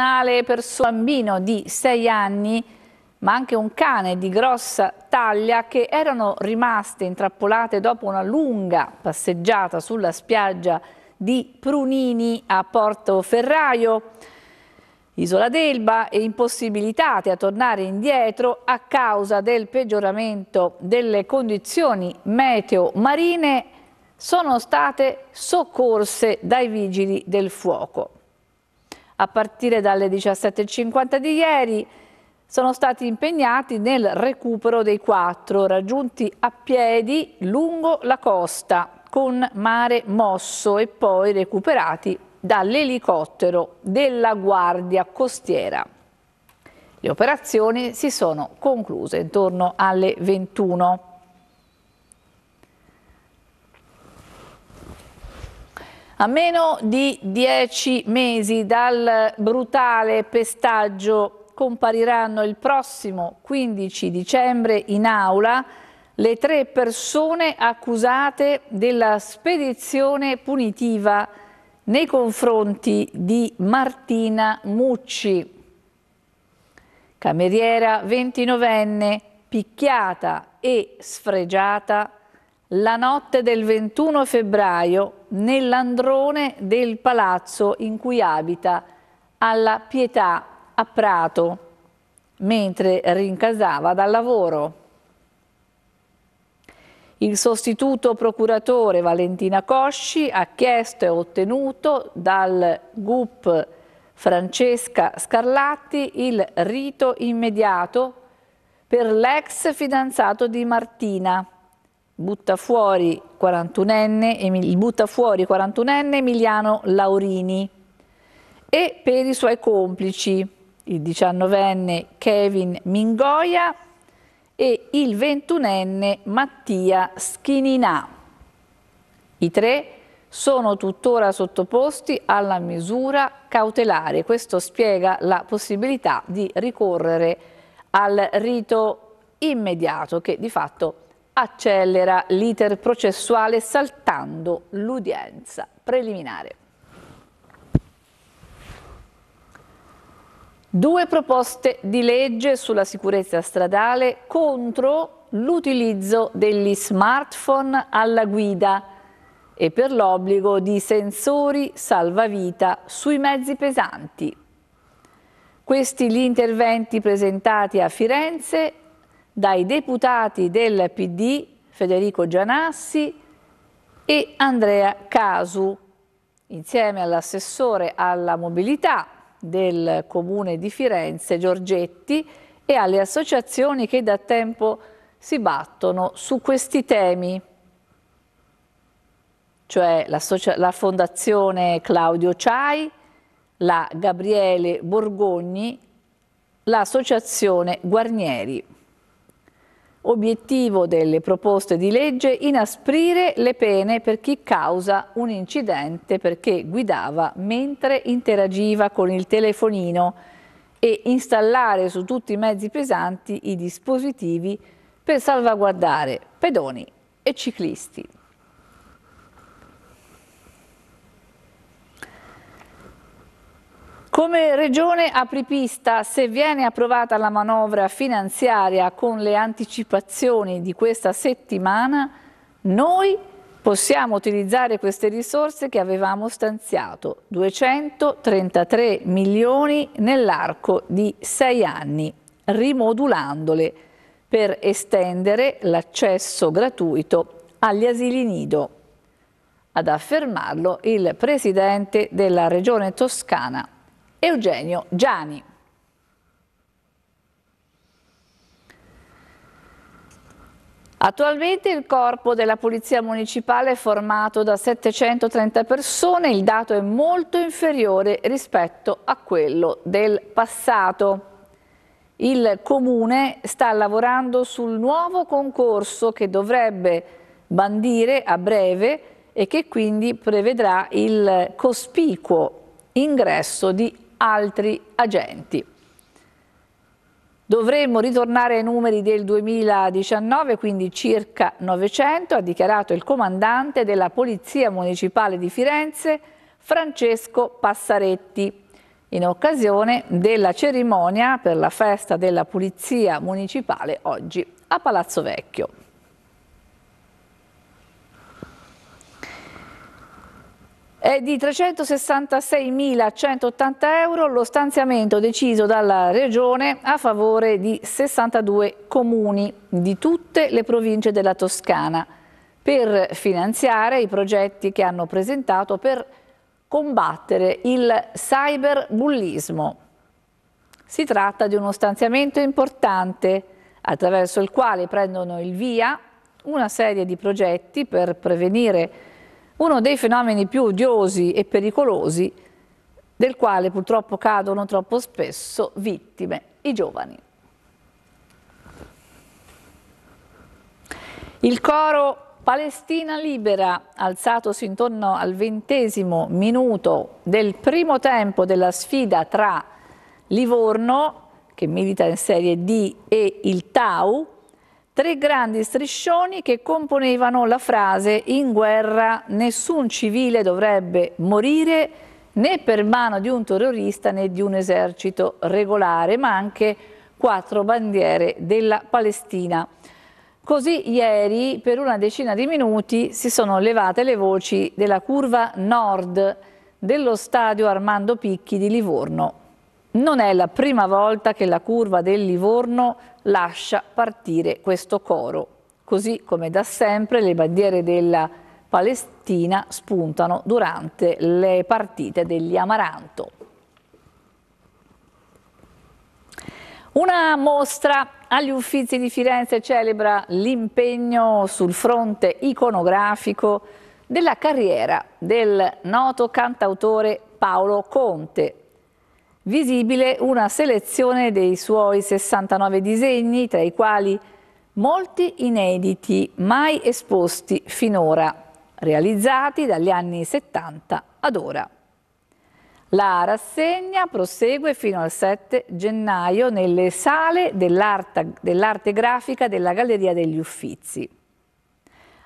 giornale per suo bambino di 6 anni, ma anche un cane di grossa taglia che erano rimaste intrappolate dopo una lunga passeggiata sulla spiaggia di Prunini a Portoferraio. Isola d'Elba e impossibilitate a tornare indietro a causa del peggioramento delle condizioni meteo marine sono state soccorse dai vigili del fuoco a partire dalle 17.50 di ieri sono stati impegnati nel recupero dei quattro raggiunti a piedi lungo la costa con mare mosso e poi recuperati dall'elicottero della Guardia Costiera. Le operazioni si sono concluse intorno alle 21. A meno di dieci mesi dal brutale pestaggio compariranno il prossimo 15 dicembre in aula le tre persone accusate della spedizione punitiva nei confronti di Martina Mucci, cameriera ventinovenne, picchiata e sfregiata la notte del 21 febbraio nell'androne del palazzo in cui abita alla Pietà a Prato, mentre rincasava dal lavoro. Il sostituto procuratore Valentina Cosci ha chiesto e ottenuto dal GUP Francesca Scarlatti il rito immediato per l'ex fidanzato di Martina, butta fuori 41enne, Emil, butta fuori 41enne Emiliano Laurini e per i suoi complici il 19enne Kevin Mingoia e il 21enne Mattia Schininà. I tre sono tuttora sottoposti alla misura cautelare. Questo spiega la possibilità di ricorrere al rito immediato che di fatto è accelera l'iter processuale saltando l'udienza preliminare. Due proposte di legge sulla sicurezza stradale contro l'utilizzo degli smartphone alla guida e per l'obbligo di sensori salvavita sui mezzi pesanti. Questi gli interventi presentati a Firenze dai deputati del PD Federico Gianassi e Andrea Casu, insieme all'assessore alla mobilità del Comune di Firenze Giorgetti e alle associazioni che da tempo si battono su questi temi, cioè la, la Fondazione Claudio Ciai, la Gabriele Borgogni, l'associazione Guarnieri. Obiettivo delle proposte di legge inasprire le pene per chi causa un incidente perché guidava mentre interagiva con il telefonino e installare su tutti i mezzi pesanti i dispositivi per salvaguardare pedoni e ciclisti. Come Regione apripista, se viene approvata la manovra finanziaria con le anticipazioni di questa settimana, noi possiamo utilizzare queste risorse che avevamo stanziato, 233 milioni nell'arco di sei anni, rimodulandole per estendere l'accesso gratuito agli asili nido. Ad affermarlo il Presidente della Regione Toscana, Eugenio Giani. Attualmente il corpo della Polizia Municipale è formato da 730 persone, il dato è molto inferiore rispetto a quello del passato. Il Comune sta lavorando sul nuovo concorso che dovrebbe bandire a breve e che quindi prevedrà il cospicuo ingresso di altri agenti. Dovremmo ritornare ai numeri del 2019, quindi circa 900, ha dichiarato il comandante della Polizia Municipale di Firenze, Francesco Passaretti, in occasione della cerimonia per la festa della Polizia Municipale oggi a Palazzo Vecchio. È di 366.180 euro lo stanziamento deciso dalla Regione a favore di 62 comuni di tutte le province della Toscana per finanziare i progetti che hanno presentato per combattere il cyberbullismo. Si tratta di uno stanziamento importante attraverso il quale prendono il via una serie di progetti per prevenire uno dei fenomeni più odiosi e pericolosi del quale purtroppo cadono troppo spesso vittime i giovani. Il coro Palestina libera, alzatosi intorno al ventesimo minuto del primo tempo della sfida tra Livorno, che milita in Serie D, e il Tau, tre grandi striscioni che componevano la frase in guerra nessun civile dovrebbe morire né per mano di un terrorista né di un esercito regolare, ma anche quattro bandiere della Palestina. Così ieri per una decina di minuti si sono levate le voci della curva nord dello stadio Armando Picchi di Livorno. Non è la prima volta che la curva del Livorno lascia partire questo coro, così come da sempre le bandiere della Palestina spuntano durante le partite degli Amaranto. Una mostra agli Uffizi di Firenze celebra l'impegno sul fronte iconografico della carriera del noto cantautore Paolo Conte, visibile una selezione dei suoi 69 disegni, tra i quali molti inediti, mai esposti finora, realizzati dagli anni 70 ad ora. La rassegna prosegue fino al 7 gennaio nelle sale dell'arte dell grafica della Galleria degli Uffizi.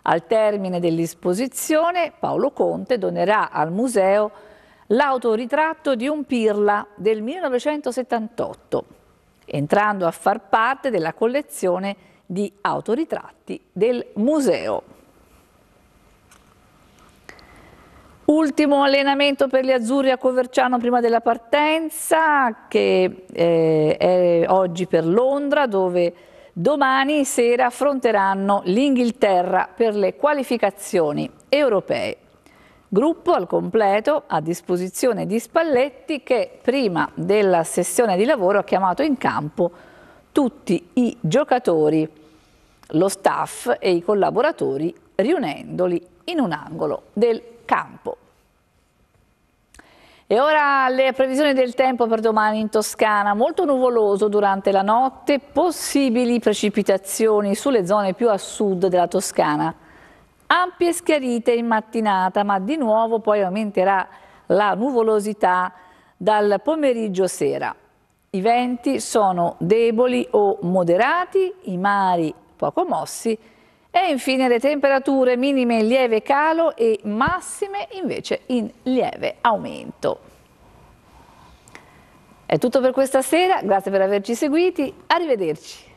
Al termine dell'esposizione Paolo Conte donerà al museo l'autoritratto di un pirla del 1978, entrando a far parte della collezione di autoritratti del museo. Ultimo allenamento per gli azzurri a Coverciano prima della partenza, che eh, è oggi per Londra, dove domani sera affronteranno l'Inghilterra per le qualificazioni europee. Gruppo al completo a disposizione di Spalletti che prima della sessione di lavoro ha chiamato in campo tutti i giocatori, lo staff e i collaboratori riunendoli in un angolo del campo. E ora le previsioni del tempo per domani in Toscana. Molto nuvoloso durante la notte, possibili precipitazioni sulle zone più a sud della Toscana ampie schiarite in mattinata, ma di nuovo poi aumenterà la nuvolosità dal pomeriggio sera. I venti sono deboli o moderati, i mari poco mossi e infine le temperature minime in lieve calo e massime invece in lieve aumento. È tutto per questa sera, grazie per averci seguiti, arrivederci.